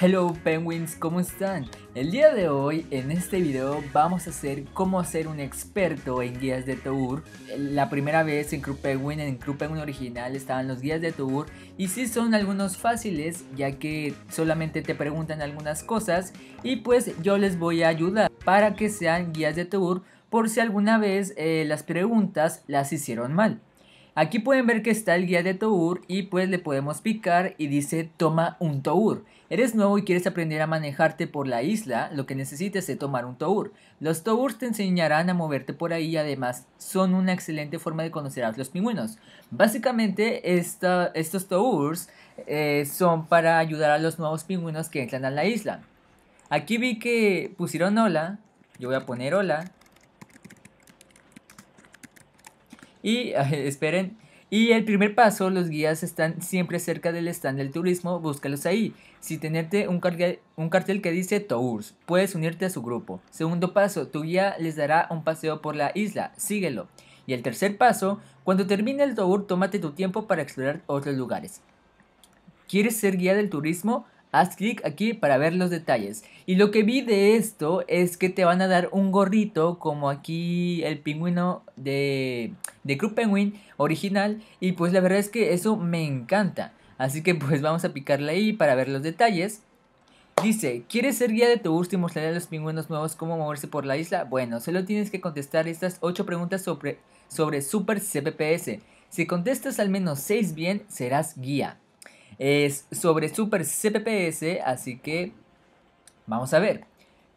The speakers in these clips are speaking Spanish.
Hello Penguins, ¿cómo están? El día de hoy en este video vamos a hacer cómo ser un experto en guías de tour. La primera vez en Crew Penguin, en Crew Penguin original estaban los guías de tour y sí son algunos fáciles ya que solamente te preguntan algunas cosas y pues yo les voy a ayudar para que sean guías de tour por si alguna vez eh, las preguntas las hicieron mal. Aquí pueden ver que está el guía de Tour y pues le podemos picar y dice toma un Tour. Eres nuevo y quieres aprender a manejarte por la isla, lo que necesitas es tomar un Tour. Los Tours te enseñarán a moverte por ahí y además son una excelente forma de conocer a los pingüinos. Básicamente estos Tours eh, son para ayudar a los nuevos pingüinos que entran a la isla. Aquí vi que pusieron hola, yo voy a poner hola Y esperen. Y el primer paso, los guías están siempre cerca del stand del turismo, búscalos ahí. Si tenerte un, cartel, un cartel que dice Tours, puedes unirte a su grupo. Segundo paso, tu guía les dará un paseo por la isla, síguelo. Y el tercer paso, cuando termine el tour, tómate tu tiempo para explorar otros lugares. ¿Quieres ser guía del turismo? Haz clic aquí para ver los detalles. Y lo que vi de esto es que te van a dar un gorrito como aquí el pingüino de de Club Penguin original y pues la verdad es que eso me encanta. Así que pues vamos a picarle ahí para ver los detalles. Dice, ¿quieres ser guía de tu gusto y mostrarle a los pingüinos nuevos cómo moverse por la isla? Bueno, solo tienes que contestar estas 8 preguntas sobre, sobre Super CPPS. Si contestas al menos 6 bien, serás guía. Es sobre Super CPPS, así que vamos a ver.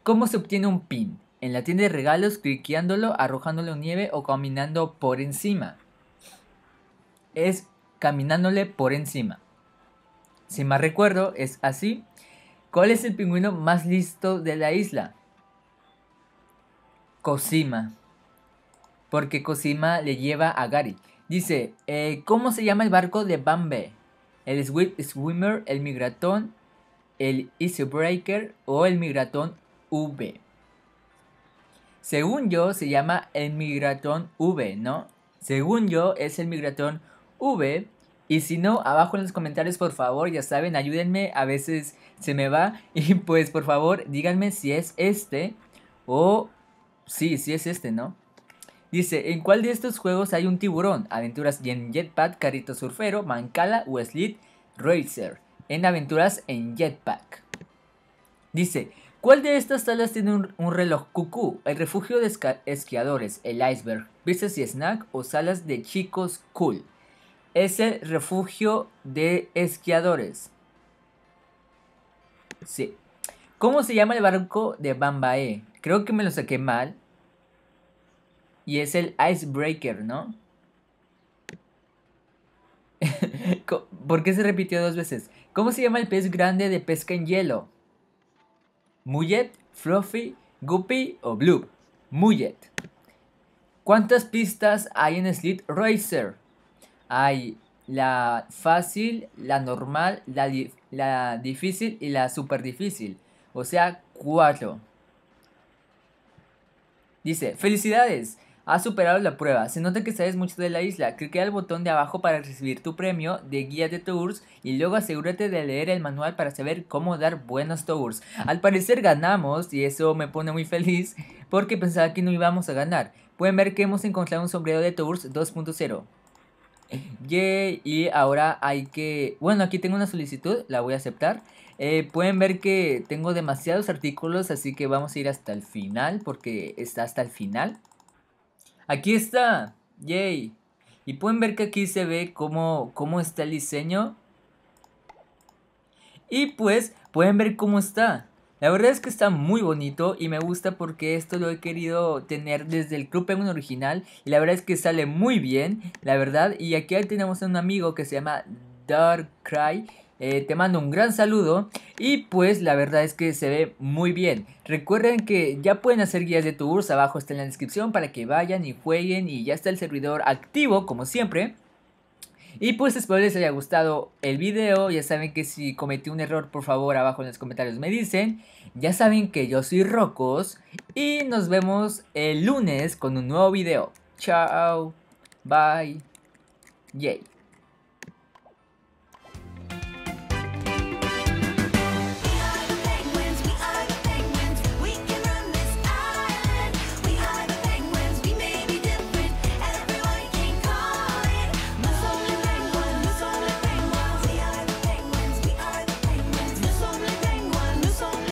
¿Cómo se obtiene un pin? en la tienda de regalos, cliqueándolo, arrojándole nieve o caminando por encima. Es caminándole por encima. Si más recuerdo, es así. ¿Cuál es el pingüino más listo de la isla? Cosima. Porque Cosima le lleva a Gary. Dice, eh, ¿cómo se llama el barco de Bambe? ¿El Swift Swimmer, el Migratón, el Easy Breaker o el Migratón V? Según yo, se llama el migratón V, ¿no? Según yo, es el migratón V. Y si no, abajo en los comentarios, por favor, ya saben, ayúdenme. A veces se me va. Y pues, por favor, díganme si es este o... Sí, si es este, ¿no? Dice, ¿en cuál de estos juegos hay un tiburón? Aventuras en Jetpack, Carrito Surfero, Mancala o Slit Racer. En aventuras en Jetpack. Dice, ¿Cuál de estas salas tiene un, reloj cucú? El refugio de esquiadores, el iceberg, Business y snack o salas de chicos cool. Es el refugio de esquiadores. Sí. ¿Cómo se llama el barco de Bambae? Creo que me lo saqué mal. Y es el Icebreaker, ¿no? ¿Por qué se repitió dos veces? ¿Cómo se llama el pez grande de pesca en hielo? Mullet, Fluffy, Guppy o Blue Mullet. ¿Cuántas pistas hay en Slit Racer? Hay la fácil, la normal, la, la difícil y la super difícil. O sea, cuatro. Dice, felicidades. Has superado la prueba. Se nota que sabes mucho de la isla. Cliquea el botón de abajo para recibir tu premio de guía de tours y luego asegúrate de leer el manual para saber cómo dar buenos tours. Al parecer ganamos y eso me pone muy feliz porque pensaba que no íbamos a ganar. Pueden ver que hemos encontrado un sombrero de tours 2.0. y ahora hay que... Bueno, aquí tengo una solicitud, la voy a aceptar. Eh, pueden ver que tengo demasiados artículos, así que vamos a ir hasta el final, porque está hasta el final. Aquí está. Yay. Y pueden ver que aquí se ve cómo, cómo está el diseño. Y pues pueden ver cómo está. La verdad es que está muy bonito y me gusta porque esto lo he querido tener desde el Club Penguin original. Y la verdad es que sale muy bien, la verdad. Y aquí tenemos a un amigo que se llama Dark Cry eh, te mando un gran saludo y pues la verdad es que se ve muy bien. Recuerden que ya pueden hacer guías de tours, abajo está en la descripción para que vayan y jueguen y ya está el servidor activo como siempre. Y pues espero les haya gustado el video, ya saben que si cometí un error por favor abajo en los comentarios me dicen. Ya saben que yo soy Rocos y nos vemos el lunes con un nuevo video. Chao, bye, yay.